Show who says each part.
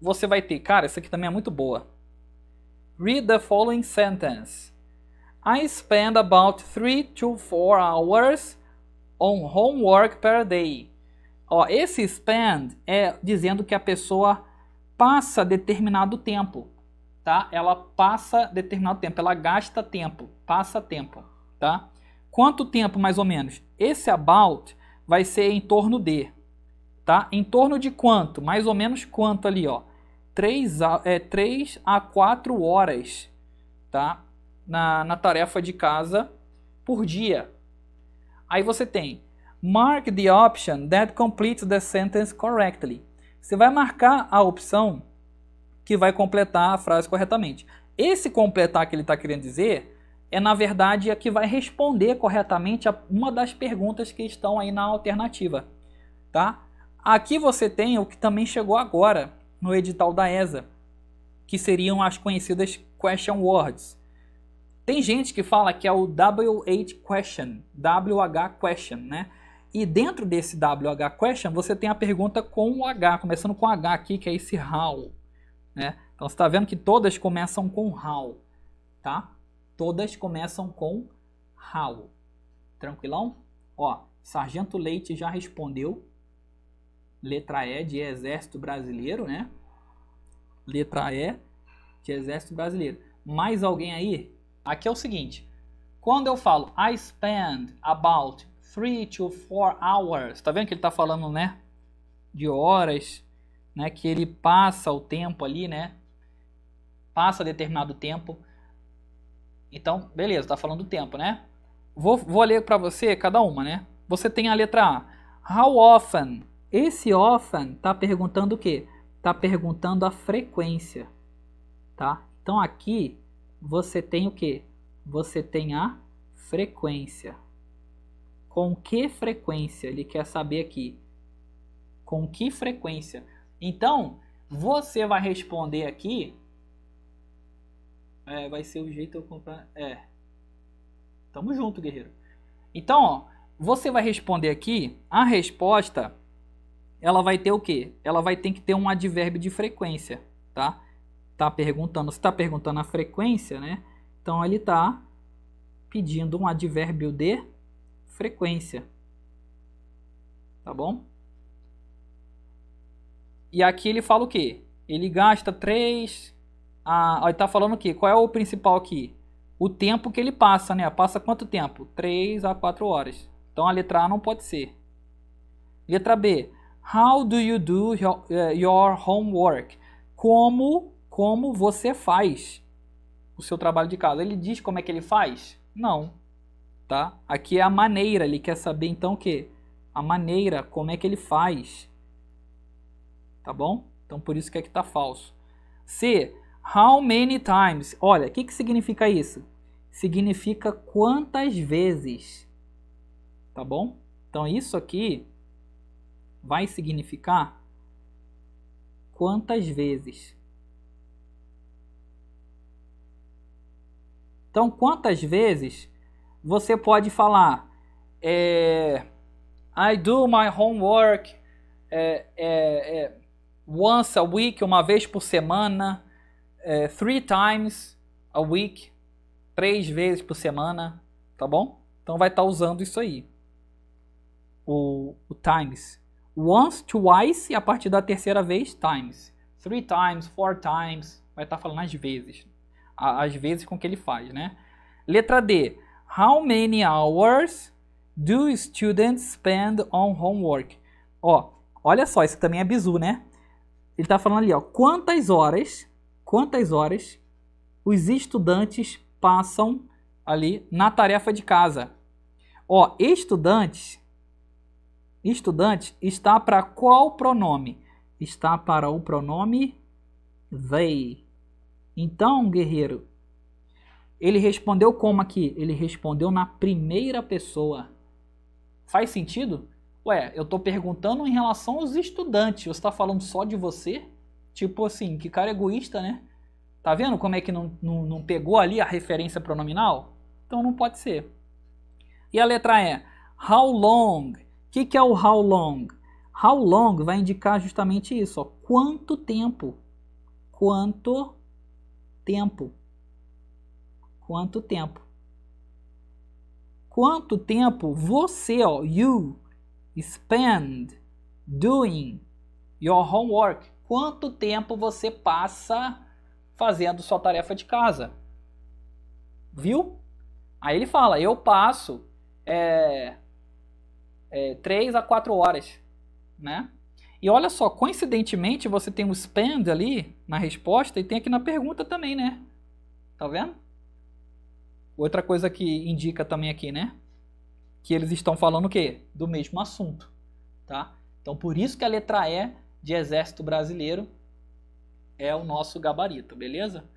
Speaker 1: você vai ter, cara, essa aqui também é muito boa. Read the following sentence. I spend about 3 to 4 hours on homework per day. Ó, esse spend é dizendo que a pessoa passa determinado tempo, tá? Ela passa determinado tempo, ela gasta tempo, passa tempo, tá? Quanto tempo mais ou menos? Esse about vai ser em torno de tá? Em torno de quanto? Mais ou menos quanto ali, ó? 3 a, é, 3 a 4 horas, tá? Na, na tarefa de casa por dia. Aí você tem mark the option that completes the sentence correctly. Você vai marcar a opção que vai completar a frase corretamente. Esse completar que ele está querendo dizer é, na verdade, a que vai responder corretamente a uma das perguntas que estão aí na alternativa, tá? Aqui você tem o que também chegou agora no edital da ESA, que seriam as conhecidas Question Words. Tem gente que fala que é o WH Question, WH Question, né? E dentro desse WH Question, você tem a pergunta com o H, começando com H aqui, que é esse how, né? Então você está vendo que todas começam com how, tá? Todas começam com how. Tranquilão? Ó, Sargento Leite já respondeu, Letra E de Exército Brasileiro, né? Letra E de Exército Brasileiro. Mais alguém aí? Aqui é o seguinte: quando eu falo I spend about three to four hours, tá vendo que ele tá falando, né? De horas, né? Que ele passa o tempo ali, né? Passa determinado tempo. Então, beleza, tá falando do tempo, né? Vou, vou ler para você cada uma, né? Você tem a letra A. How often esse often está perguntando o quê? Está perguntando a frequência, tá? Então aqui você tem o quê? Você tem a frequência. Com que frequência? Ele quer saber aqui. Com que frequência? Então, você vai responder aqui. É, vai ser o jeito eu comprar. É. Tamo junto, guerreiro. Então, ó, você vai responder aqui a resposta ela vai ter o quê? Ela vai ter que ter um advérbio de frequência, tá? Tá perguntando, está perguntando a frequência, né? Então ele está pedindo um advérbio de frequência. Tá bom? E aqui ele fala o quê? Ele gasta três. Ah, ele está falando o quê? Qual é o principal aqui? O tempo que ele passa, né? Passa quanto tempo? 3 a 4 horas. Então a letra A não pode ser. Letra B. How do you do eh, your, homework? Como, como você faz o seu trabalho de casa? Ele diz como é que ele faz? Não, tá? Aqui é a maneira, ele quer saber então o que? A maneira, como é que ele faz. Tá bom? Então por isso que aqui é tá falso. C. How many times? Olha, o que, que significa isso? Significa quantas vezes. Tá bom? Então isso aqui vai significar quantas vezes. Então, quantas vezes você pode falar é, I do my homework é, é, é once a week, uma vez por semana, é, three times a week, três vezes por semana, tá bom? Então vai estar tá usando isso aí, o, o times once, twice, e a partir da terceira vez, times. Three times, four times, vai estar tá falando as vezes. As vezes com que ele faz, né? Letra D. How many hours do students spend on homework? Ó, olha só, isso também é bizu, né? Ele está falando ali, ó, quantas horas, quantas horas os estudantes passam ali na tarefa de casa. Ó, estudantes estudante está para qual pronome? Está para o pronome they. Então, guerreiro, ele respondeu como aqui? Ele respondeu na primeira pessoa. Faz sentido? Ué, eu estou perguntando em relação aos estudantes. Você está falando só de você? Tipo assim, que cara egoísta, né? Tá vendo como é que não, não, não pegou ali a referência pronominal? Então não pode ser. E a letra é How long? que, que é o how long? How long vai indicar justamente isso. Ó. Quanto tempo? Quanto tempo? Quanto tempo? Quanto tempo você, ó, you, spend doing your homework? Quanto tempo você passa fazendo sua tarefa de casa? Viu? Aí ele fala, eu passo é, é, 3 a 4 horas, né? E olha só, coincidentemente você tem o um spend ali na resposta e tem aqui na pergunta também, né? Tá vendo? Outra coisa que indica também aqui, né? Que eles estão falando o quê? Do mesmo assunto, tá? Então por isso que a letra E de Exército Brasileiro é o nosso gabarito, beleza?